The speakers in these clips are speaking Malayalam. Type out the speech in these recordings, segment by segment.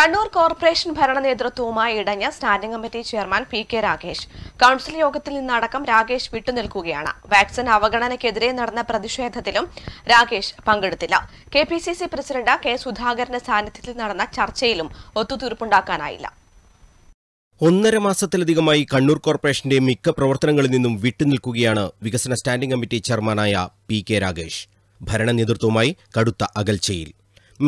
കണ്ണൂർ കോർപ്പറേഷൻ ഭരണ നേതൃത്വവുമായി ഇടഞ്ഞ standing committee chairman P K Rakesh council യോഗത്തിൽ നിന്നടക്കം രാകേഷ് വിട്ടുനിൽക്കുകയാണ് വാക്സിൻ അവഗണനയ്ക്കെതിരെ നടന്ന പ്രതിഷേധത്തിലും രാകേഷ് പങ്കെടുത്തില്ല K P C C president K സുധാകരന്റെ സാന്നിധ്യത്തിൽ നടന്ന ചർച്ചയിലും ഒത്തുതീർപ്പുണ്ടാക്കാനായില്ല ഒന്നര മാസത്തിലധികമായി കണ്ണൂർ കോർപ്പറേഷന്റെ മിക്ക പ്രവർത്തനങ്ങളിൽ നിന്നും വിട്ടുനിൽക്കുകയാണ് വികസന സ്റ്റാൻഡിംഗ് കമ്മിറ്റി ചെയർമാനായ പി കെ രാകേഷ് ഭരണ നേതൃത്വവുമായി കടുത്ത അകൽച്ചയിൽ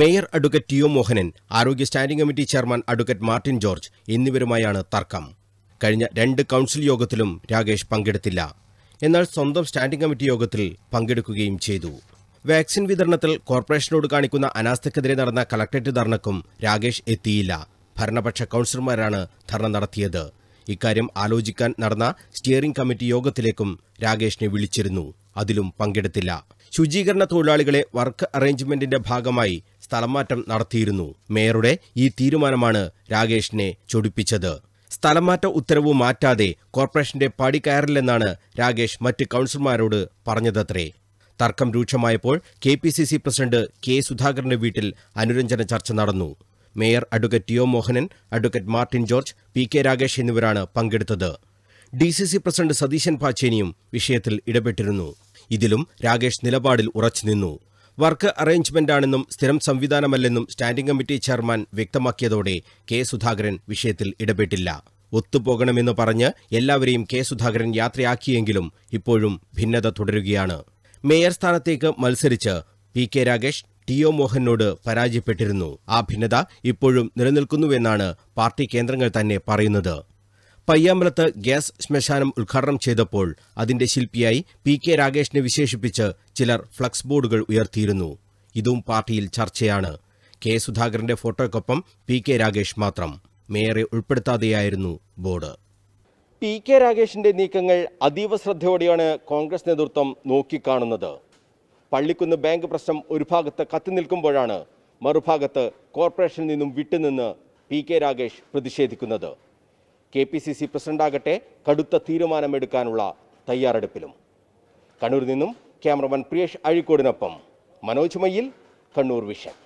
mayor advocate T O Mohanan ആരോഗ്യ standing committee chairman advocate Martin George എന്നിവരുമായാണ് തർക്കം കഴിഞ്ഞ രണ്ട് കൗൺസിൽ യോഗത്തിലും രാകേഷ് പങ്കെടുത്തില്ല എന്നാൽ സ്വന്തം സ്റ്റാൻഡിംഗ് കമ്മിറ്റി യോഗത്തിൽ പങ്കെടുക്കുകയും ചെയ്തു വാക്സിൻ വിതരണത്തിൽ കോർപ്പറേഷനോട് കാണിക്കുന്ന അനാസ്ഥക്കെതിരെ നടന്ന കളക്ടറേറ്റ് ധർണക്കും രാകേഷ് എത്തിയില്ല ഭരണപക്ഷ കൗൺസിലർമാരാണ് ധർണ നടത്തിയത് ഇക്കാര്യം ആലോചിക്കാൻ നടന്ന സ്റ്റിയറിംഗ് കമ്മിറ്റി യോഗത്തിലേക്കും രാകേഷിനെ വിളിച്ചിരുന്നു അതിലും പങ്കെടുത്തില്ല ശുചീകരണ തൊഴിലാളികളെ വർക്ക് അറേഞ്ച്മെന്റിന്റെ ഭാഗമായി സ്ഥലംമാറ്റം നടത്തിയിരുന്നു മേയറുടെ ഈ തീരുമാനമാണ് രാകേഷിനെ ചൊടിപ്പിച്ചത് സ്ഥലംമാറ്റ ഉത്തരവ് മാറ്റാതെ കോർപ്പറേഷന്റെ പടി കയറില്ലെന്നാണ് രാകേഷ് മറ്റ് കൌൺസിലർമാരോട് പറഞ്ഞതത്രേ തർക്കം രൂക്ഷമായപ്പോൾ K P C C president K സുധാകരന്റെ വീട്ടിൽ അനുരഞ്ജന ചർച്ച നടന്നു mayor advocate T Mohanan advocate Martin George P K Rakesh എന്നിവരാണ് പങ്കെടുത്തത് D C C president Satheesan പാച്ചേനിയും വിഷയത്തിൽ ഇടപെട്ടിരുന്നു ഇതിലും രാകേഷ് നിലപാടിൽ ഉറച്ചുനിന്നു വർക്ക് അറേഞ്ച്മെന്റാണെന്നും സ്ഥിരം സംവിധാനമല്ലെന്നും സ്റ്റാൻഡിംഗ് കമ്മിറ്റി ചെയർമാൻ വ്യക്തമാക്കിയതോടെ കെ സുധാകരൻ വിഷയത്തിൽ ഇടപെട്ടില്ല ഒത്തുപോകണമെന്ന് പറഞ്ഞ് എല്ലാവരെയും കെ സുധാകരൻ യാത്രയാക്കിയെങ്കിലും ഇപ്പോഴും ഭിന്നത തുടരുകയാണ് മേയർ സ്ഥാനത്തേക്ക് മത്സരിച്ച് P K Ragesh T O മോഹനോട് പരാജയപ്പെട്ടിരുന്നു ആ ഭിന്നത ഇപ്പോഴും നിലനിൽക്കുന്നുവെന്നാണ് പാർട്ടി കേന്ദ്രങ്ങൾ തന്നെ പറയുന്നത് പയ്യാമ്പലത്ത് ഗ്യാസ് ശ്മശാനം ഉദ്ഘാടനം ചെയ്തപ്പോൾ അതിന്റെ ശില്പിയായി പി കെ രാഗേഷിനെ വിശേഷിപ്പിച്ച് ചിലർ ഫ്ലക്സ് ബോർഡുകൾ ഉയർത്തിയിരുന്നു ഇതും പാർട്ടിയിൽ ചർച്ചയാണ് കെ സുധാകരന്റെ ഫോട്ടോയ്ക്കൊപ്പം പി കെ രാഗേഷ് മാത്രം മേയറെ ഉൾപ്പെടുത്താതെയായിരുന്നു ബോർഡ് പി കെ രാഗേഷിന്റെ നീക്കങ്ങൾ അതീവ ശ്രദ്ധയോടെയാണ് കോൺഗ്രസ് നേതൃത്വം നോക്കിക്കാണുന്നത് പള്ളിക്കുന്ന് ബാങ്ക് പ്രശ്നം ഒരു ഭാഗത്ത് കത്തിനിൽക്കുമ്പോഴാണ് നിൽക്കുമ്പോഴാണ് മറുഭാഗത്ത് കോർപ്പറേഷനിൽ നിന്നും വിട്ടുനിന്ന് പി കെ രാഗേഷ് പ്രതിഷേധിക്കുന്നത് കെ പി സി സി പ്രസിഡന്റാകട്ടെ കടുത്ത തീരുമാനമെടുക്കാനുള്ള തയ്യാറെടുപ്പിലും കണ്ണൂരിൽ നിന്നും ക്യാമറമാൻ പ്രിയേഷ് അഴിക്കോടിനൊപ്പം മനോജ് കണ്ണൂർ വിഷൻ